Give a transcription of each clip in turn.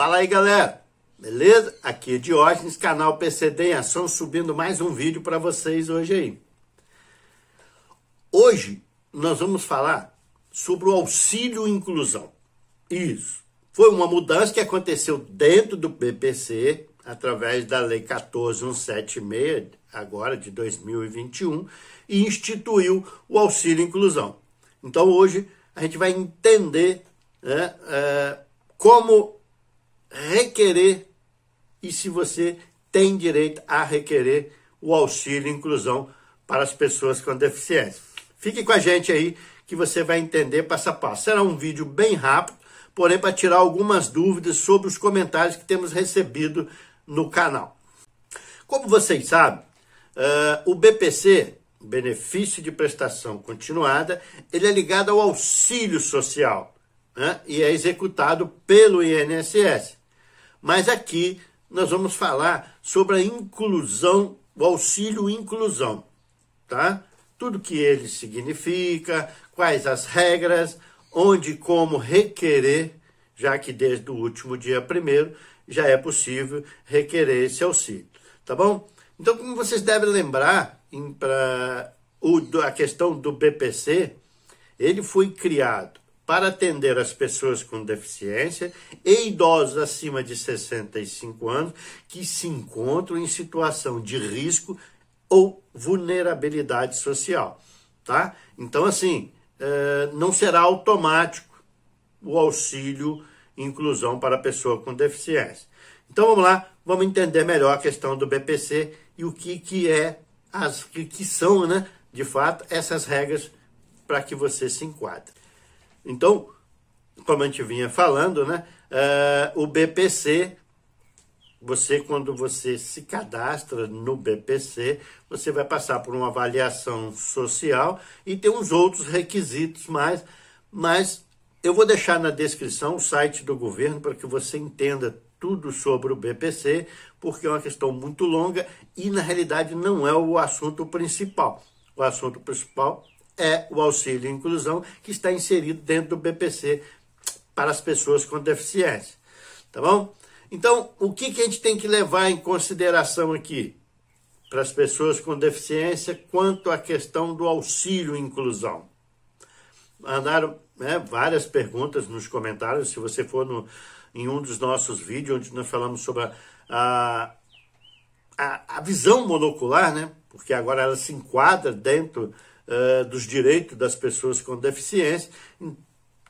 Fala aí galera, beleza? Aqui é Diógenes, canal PCD em Ação, subindo mais um vídeo para vocês hoje aí. Hoje nós vamos falar sobre o auxílio inclusão. Isso. Foi uma mudança que aconteceu dentro do PPC, através da Lei 14176, agora de 2021, e instituiu o auxílio inclusão. Então hoje a gente vai entender né, é, como requerer e se você tem direito a requerer o auxílio inclusão para as pessoas com deficiência. Fique com a gente aí que você vai entender passo a passo. Será um vídeo bem rápido, porém para tirar algumas dúvidas sobre os comentários que temos recebido no canal. Como vocês sabem, uh, o BPC, benefício de prestação continuada, ele é ligado ao auxílio social né? e é executado pelo INSS. Mas aqui nós vamos falar sobre a inclusão, o auxílio inclusão, tá? Tudo que ele significa, quais as regras, onde e como requerer, já que desde o último dia primeiro já é possível requerer esse auxílio, tá bom? Então, como vocês devem lembrar, para a questão do BPC, ele foi criado para atender as pessoas com deficiência e idosos acima de 65 anos que se encontram em situação de risco ou vulnerabilidade social, tá? Então, assim, eh, não será automático o auxílio inclusão para a pessoa com deficiência. Então, vamos lá, vamos entender melhor a questão do BPC e o que, que é, as que, que são, né, de fato, essas regras para que você se enquadre. Então, como a gente vinha falando, né, eh, o BPC, você quando você se cadastra no BPC, você vai passar por uma avaliação social e tem uns outros requisitos mais, mas eu vou deixar na descrição o site do governo para que você entenda tudo sobre o BPC, porque é uma questão muito longa e, na realidade, não é o assunto principal. O assunto principal é o auxílio inclusão que está inserido dentro do BPC para as pessoas com deficiência. Tá bom? Então, o que, que a gente tem que levar em consideração aqui para as pessoas com deficiência quanto à questão do auxílio inclusão? Mandaram né, várias perguntas nos comentários. Se você for no, em um dos nossos vídeos, onde nós falamos sobre a, a, a, a visão monocular, né? porque agora ela se enquadra dentro eh, dos direitos das pessoas com deficiência.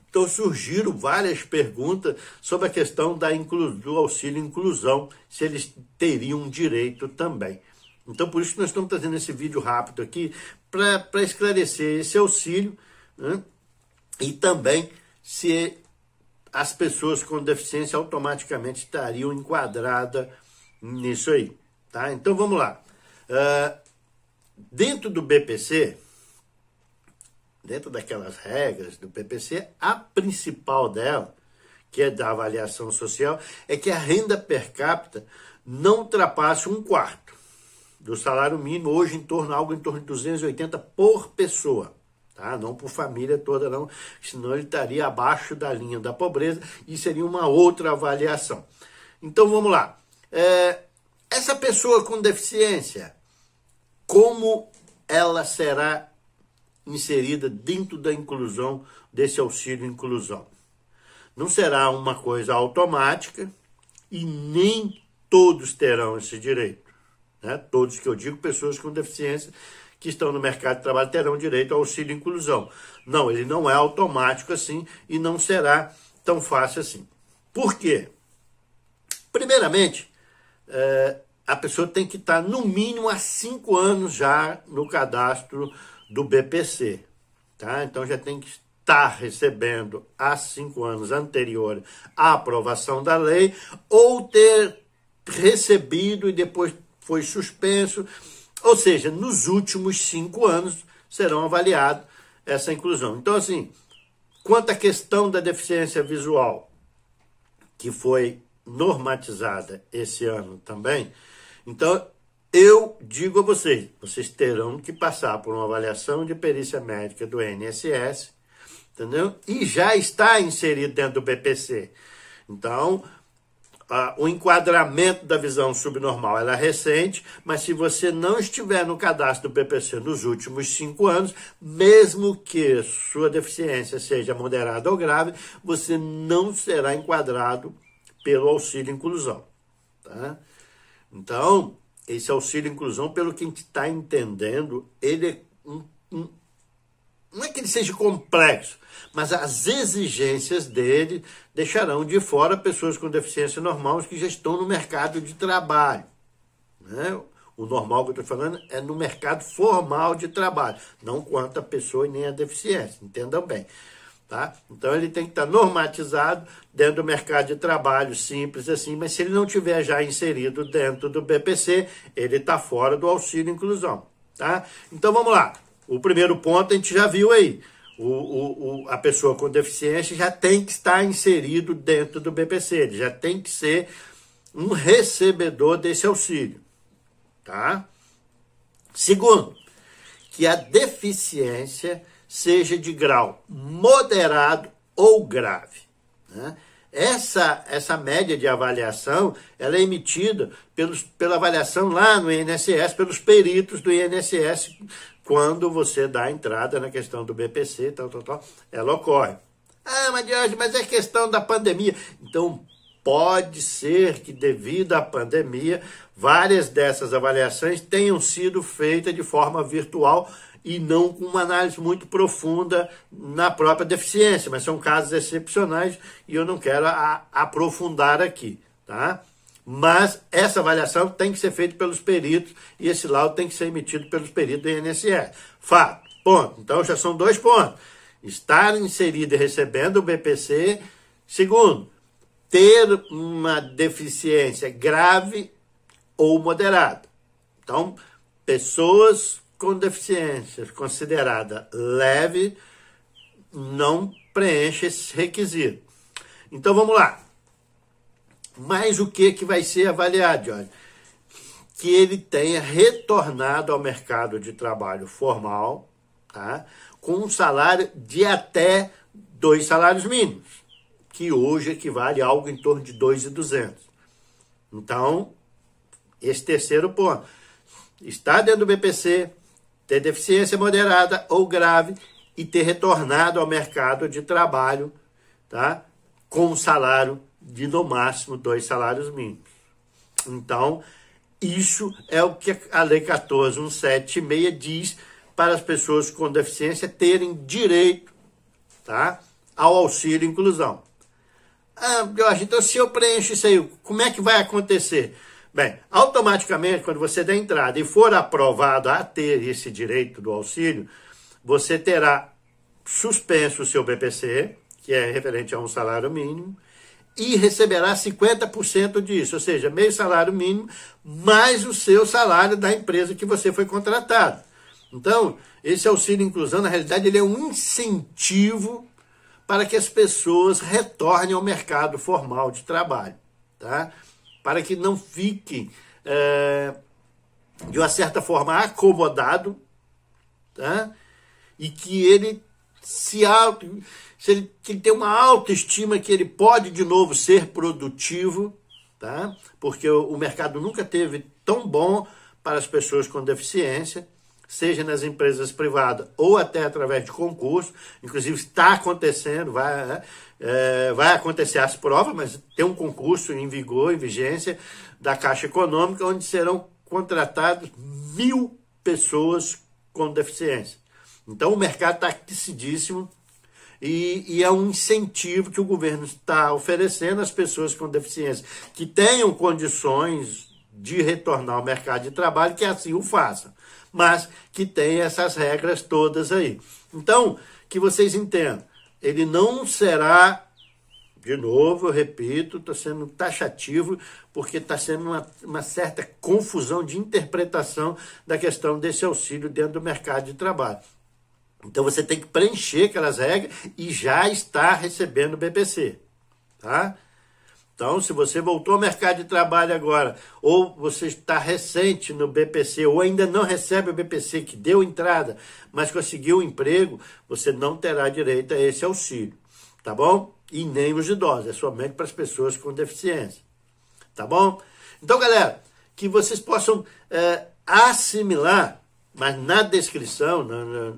Então surgiram várias perguntas sobre a questão da do auxílio inclusão, se eles teriam direito também. Então por isso que nós estamos trazendo esse vídeo rápido aqui para esclarecer esse auxílio né? e também se as pessoas com deficiência automaticamente estariam enquadradas nisso aí. Tá? Então vamos lá. Uh, dentro do BPC, dentro daquelas regras do PPC, a principal dela, que é da avaliação social, é que a renda per capita não ultrapasse um quarto do salário mínimo, hoje em torno, algo em torno de 280 por pessoa. Tá? Não por família toda, não, senão ele estaria abaixo da linha da pobreza e seria uma outra avaliação. Então vamos lá. É, essa pessoa com deficiência, como ela será inserida dentro da inclusão desse auxílio inclusão. Não será uma coisa automática e nem todos terão esse direito. Né? Todos que eu digo, pessoas com deficiência que estão no mercado de trabalho terão direito ao auxílio inclusão. Não, ele não é automático assim e não será tão fácil assim. Por quê? Primeiramente, é, a pessoa tem que estar no mínimo há cinco anos já no cadastro do BPC. Tá? Então já tem que estar recebendo há cinco anos anteriores a aprovação da lei ou ter recebido e depois foi suspenso. Ou seja, nos últimos cinco anos serão avaliados essa inclusão. Então, assim, quanto à questão da deficiência visual, que foi normatizada esse ano também, então eu digo a vocês, vocês terão que passar por uma avaliação de perícia médica do INSS, entendeu? E já está inserido dentro do PPC. Então, a, o enquadramento da visão subnormal é recente, mas se você não estiver no cadastro do PPC nos últimos cinco anos, mesmo que sua deficiência seja moderada ou grave, você não será enquadrado pelo auxílio inclusão. Tá? Então, esse auxílio inclusão, pelo que a gente está entendendo, ele é um, um, não é que ele seja complexo, mas as exigências dele deixarão de fora pessoas com deficiência normal que já estão no mercado de trabalho. Né? O normal que eu estou falando é no mercado formal de trabalho, não quanto a pessoa e nem a deficiência, entendam bem. Tá? Então ele tem que estar tá normatizado dentro do mercado de trabalho, simples assim, mas se ele não tiver já inserido dentro do BPC, ele está fora do auxílio inclusão. Tá? Então vamos lá. O primeiro ponto a gente já viu aí. O, o, o, a pessoa com deficiência já tem que estar inserido dentro do BPC, ele já tem que ser um recebedor desse auxílio. Tá? Segundo, que a deficiência seja de grau moderado ou grave. Né? Essa, essa média de avaliação ela é emitida pelos, pela avaliação lá no INSS, pelos peritos do INSS, quando você dá a entrada na questão do BPC, tal, tal, tal, ela ocorre. Ah, mas, mas é questão da pandemia. Então, Pode ser que, devido à pandemia, várias dessas avaliações tenham sido feitas de forma virtual e não com uma análise muito profunda na própria deficiência, mas são casos excepcionais e eu não quero a, aprofundar aqui, tá? Mas essa avaliação tem que ser feita pelos peritos e esse laudo tem que ser emitido pelos peritos do INSS. Fato. Ponto. Então já são dois pontos. Estar inserido e recebendo o BPC. Segundo, ter uma deficiência grave ou moderada. Então, pessoas com deficiência considerada leve não preenche esse requisito. Então vamos lá. Mas o que que vai ser avaliado, Jorge? Que ele tenha retornado ao mercado de trabalho formal, tá? Com um salário de até dois salários mínimos que hoje equivale a algo em torno de 2,200. Então, esse terceiro ponto. Estar dentro do BPC, ter deficiência moderada ou grave e ter retornado ao mercado de trabalho tá? com um salário de no máximo dois salários mínimos. Então, isso é o que a Lei 14176 diz para as pessoas com deficiência terem direito tá? ao auxílio inclusão. Ah, Jorge, então se eu preencho isso aí, como é que vai acontecer? Bem, automaticamente, quando você der entrada e for aprovado a ter esse direito do auxílio, você terá suspenso o seu BPC, que é referente a um salário mínimo, e receberá 50% disso, ou seja, meio salário mínimo mais o seu salário da empresa que você foi contratado. Então, esse auxílio inclusão, na realidade, ele é um incentivo para que as pessoas retornem ao mercado formal de trabalho, tá? para que não fiquem, é, de uma certa forma, acomodado tá? e que ele se auto, se ele, que ele tem uma autoestima que ele pode de novo ser produtivo, tá? porque o, o mercado nunca teve tão bom para as pessoas com deficiência seja nas empresas privadas ou até através de concurso. Inclusive, está acontecendo, vai, né, é, vai acontecer as provas, mas tem um concurso em vigor, em vigência, da Caixa Econômica, onde serão contratados mil pessoas com deficiência. Então, o mercado está aquecidíssimo e, e, é um incentivo que o governo está oferecendo às pessoas com deficiência que tenham condições de retornar ao mercado de trabalho, que assim o faça. Mas que tem essas regras todas aí. Então, que vocês entendam, ele não será, de novo, eu repito, está sendo taxativo, porque está sendo uma, uma certa confusão de interpretação da questão desse auxílio dentro do mercado de trabalho. Então você tem que preencher aquelas regras e já está recebendo o BPC, tá? Então, se você voltou ao mercado de trabalho agora, ou você está recente no BPC, ou ainda não recebe o BPC que deu entrada, mas conseguiu um emprego, você não terá direito a esse auxílio, tá bom? E nem os idosos, é somente para as pessoas com deficiência, tá bom? Então, galera, que vocês possam é, assimilar, mas na descrição na, na,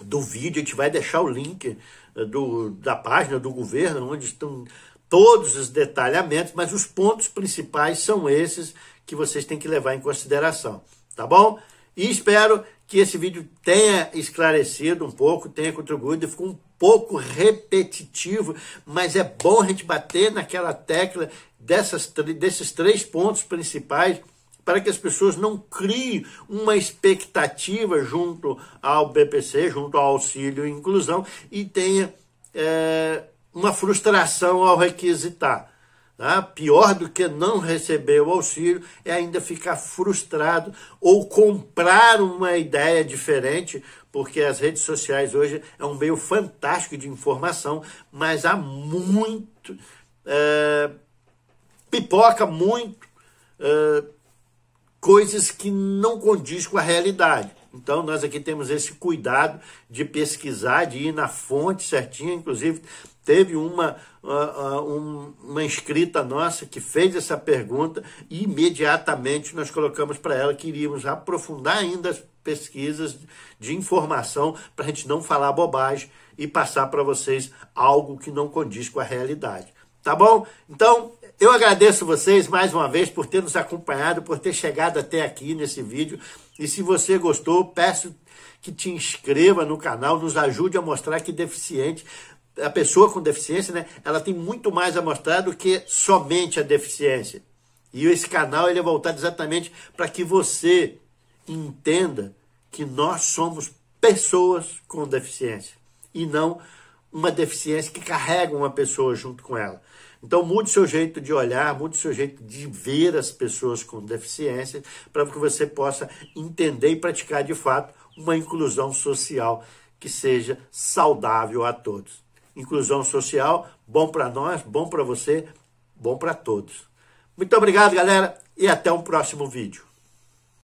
do vídeo a gente vai deixar o link é, do, da página do governo, onde estão todos os detalhamentos, mas os pontos principais são esses que vocês têm que levar em consideração, tá bom? E espero que esse vídeo tenha esclarecido um pouco, tenha contribuído, ficou um pouco repetitivo, mas é bom a gente bater naquela tecla dessas, desses três pontos principais para que as pessoas não criem uma expectativa junto ao BPC, junto ao auxílio e inclusão e tenha é, uma frustração ao requisitar. Né? pior do que não receber o auxílio é ainda ficar frustrado ou comprar uma ideia diferente, porque as redes sociais hoje é um meio fantástico de informação, mas há muito é, pipoca, muito é, coisas que não condiz com a realidade. Então, nós aqui temos esse cuidado de pesquisar, de ir na fonte certinha. Inclusive, teve uma, ah, ah, uma, inscrita nossa que fez essa pergunta e imediatamente nós colocamos para ela que iríamos aprofundar ainda as pesquisas de informação para a gente não falar bobagem e passar para vocês algo que não condiz com a realidade. Tá bom? Então, eu agradeço vocês mais uma vez por ter nos acompanhado, por ter chegado até aqui nesse vídeo. E se você gostou, peço que te inscreva no canal, nos ajude a mostrar que deficiente, a pessoa com deficiência, né, ela tem muito mais a mostrar do que somente a deficiência. E esse canal ele é voltado exatamente para que você entenda que nós somos pessoas com deficiência e não pessoas uma deficiência que carrega uma pessoa junto com ela. Então mude seu jeito de olhar, mude seu jeito de ver as pessoas com deficiência, para que você possa entender e praticar de fato uma inclusão social que seja saudável a todos. Inclusão social, bom para nós, bom para você, bom para todos. Muito obrigado, galera, e até um próximo vídeo.